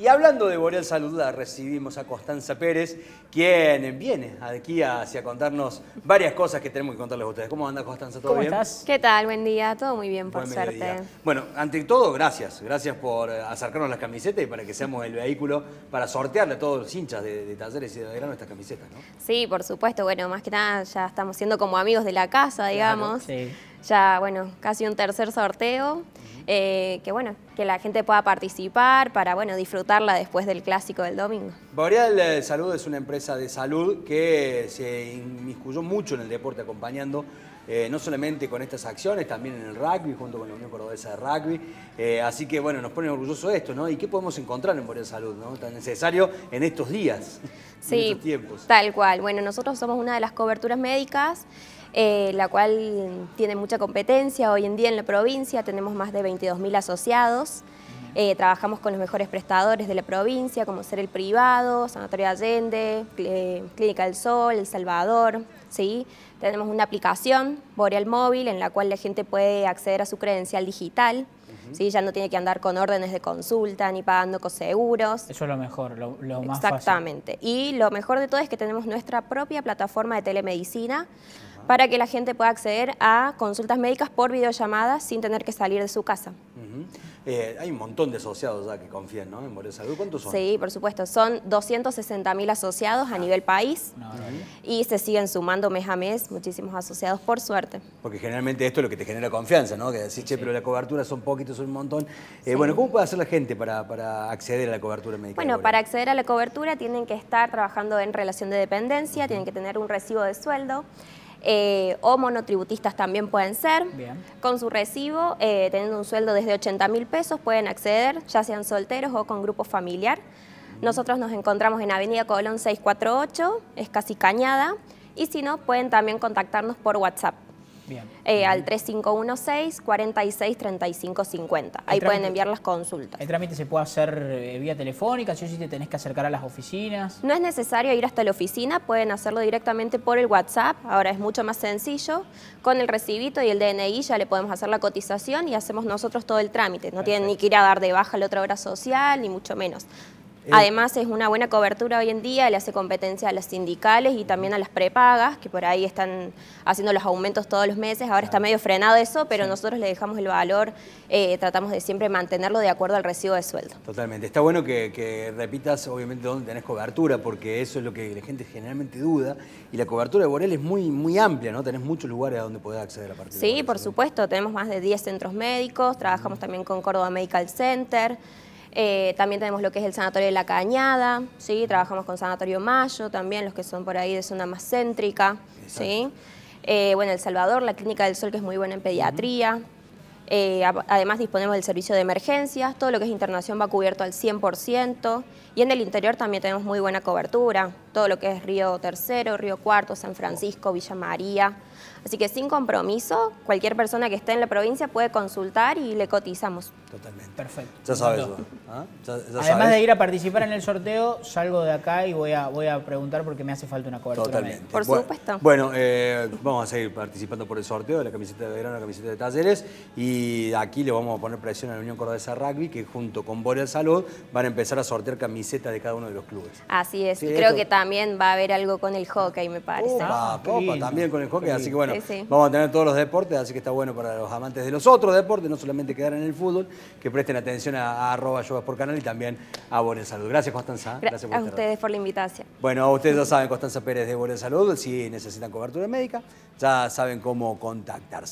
Y hablando de Boreal Salud, recibimos a Constanza Pérez, quien viene aquí hacia contarnos varias cosas que tenemos que contarles a ustedes. ¿Cómo anda Constanza? ¿Todo bien? ¿Qué tal? Buen día, todo muy bien, por Buen suerte. Bueno, ante todo, gracias. Gracias por eh, acercarnos las camisetas y para que seamos el vehículo para sortearle a todos los hinchas de, talleres y de grano estas camisetas, ¿no? Sí, por supuesto. Bueno, más que nada ya estamos siendo como amigos de la casa, digamos. Ya, bueno, casi un tercer sorteo. Eh, que bueno, que la gente pueda participar para bueno, disfrutarla después del clásico del domingo. Boreal eh, Salud es una empresa de salud que se inmiscuyó mucho en el deporte acompañando eh, no solamente con estas acciones, también en el rugby, junto con la Unión Cordobesa de Rugby. así que, bueno, nos pone orgulloso esto, ¿no? ¿Y qué podemos encontrar en Boreal Salud, ¿no? Tan necesario en estos días, en estos tiempos. Tal cual. Bueno, nosotros somos una de las coberturas médicas. Eh, la cual tiene mucha competencia. Hoy en día en la provincia tenemos más de 22.000 asociados. Eh, trabajamos con los mejores prestadores de la provincia, como Ser el Privado, Sanatorio Allende, eh, Clínica del Sol, El Salvador. ¿sí? Tenemos una aplicación, Boreal Móvil, en la cual la gente puede acceder a su credencial digital. Ya no tiene que andar con órdenes de consulta ni pagando coseguros. Eso es lo mejor, lo, más más Exactamente. Y lo mejor de todo es que tenemos nuestra propia plataforma de telemedicina para que la gente pueda acceder a consultas médicas por videollamada sin tener que salir de su casa. Eh, hay un montón de asociados ya que confían ¿no? en Morelos Salud. ¿Cuántos son? Sí, por supuesto. Son 260.000 asociados a ah. nivel país y se siguen sumando mes a mes muchísimos asociados, por suerte. Porque generalmente esto es lo que te genera confianza, ¿no? Que decís, che, pero la cobertura son poquitos, son un montón. Eh, bueno, ¿cómo puede hacer la gente para, acceder a la cobertura médica? Bueno, para acceder a la cobertura tienen que estar trabajando en relación de dependencia, tienen que tener un recibo de sueldo. Eh, o monotributistas también pueden ser. Con su recibo, eh, teniendo un sueldo desde 80 mil pesos, pueden acceder, ya sean solteros o con grupo familiar. Nosotros nos encontramos en Avenida Colón 648, es casi cañada, y si no, pueden también contactarnos por WhatsApp eh, al 3516-463550. Ahí pueden enviar las consultas. ¿El trámite se puede hacer eh, vía telefónica? ¿Si sí te tenés que acercar a las oficinas? No es necesario ir hasta la oficina, pueden hacerlo directamente por el WhatsApp. Ahora es mucho más sencillo. Con el recibito y el DNI ya le podemos hacer la cotización y hacemos nosotros todo el trámite. No tienen ni que ir a dar de baja la otra obra social, ni mucho menos. Eh, Además es una buena cobertura hoy en día, le hace competencia a las sindicales y también a las prepagas, que por ahí están haciendo los aumentos todos los meses, ahora está medio frenado eso, pero nosotros le dejamos el valor, eh, tratamos de siempre mantenerlo de acuerdo al recibo de sueldo. Totalmente, está bueno que, repitas obviamente dónde tenés cobertura, porque eso es lo que la gente generalmente duda, y la cobertura de Borel es muy, muy amplia, ¿no? Tenés muchos lugares a donde podés acceder a partir Sí, por supuesto, tenemos más de 10 centros médicos, trabajamos mm. también con Córdoba Medical Center, eh, también tenemos lo que es el Sanatorio de la Cañada, ¿sí? trabajamos con Sanatorio Mayo también, los que son por ahí de zona más céntrica. Eh, bueno, El Salvador, la Clínica del Sol, que es muy buena en pediatría. Eh, además disponemos del servicio de emergencias, todo lo que es internación va cubierto al 100% y en el interior también tenemos muy buena cobertura, todo lo que es Río Tercero, Río Cuarto, San Francisco, Villa María, Así que sin compromiso, cualquier persona que esté en la provincia puede consultar y le cotizamos. Totalmente. Perfecto. Ya sabes. ¿Ah? Además de ir a participar en el sorteo, salgo de acá y voy a, voy a preguntar porque me hace falta una cobertura. Totalmente. Por supuesto. Bueno, eh, vamos a seguir participando por el sorteo de la camiseta de verano, la camiseta de talleres y aquí le vamos a poner presión a la Unión Cordobesa Rugby que junto con Boreal Salud van a empezar a sortear camisetas de cada uno de los clubes. Así es. Creo que también va a haber algo con el hockey, me parece. Opa, opa, también con el hockey. Así así que bueno, vamos a tener todos los deportes, así que está bueno para los amantes de los otros deportes, no solamente quedar en el fútbol, que presten atención a, arroba yogas por canal y también a Borel Salud. Gracias, Constanza. Gracias por a ustedes por la invitación. Bueno, ustedes ya saben, Constanza Pérez de Borel Salud, si necesitan cobertura médica, ya saben cómo contactarse.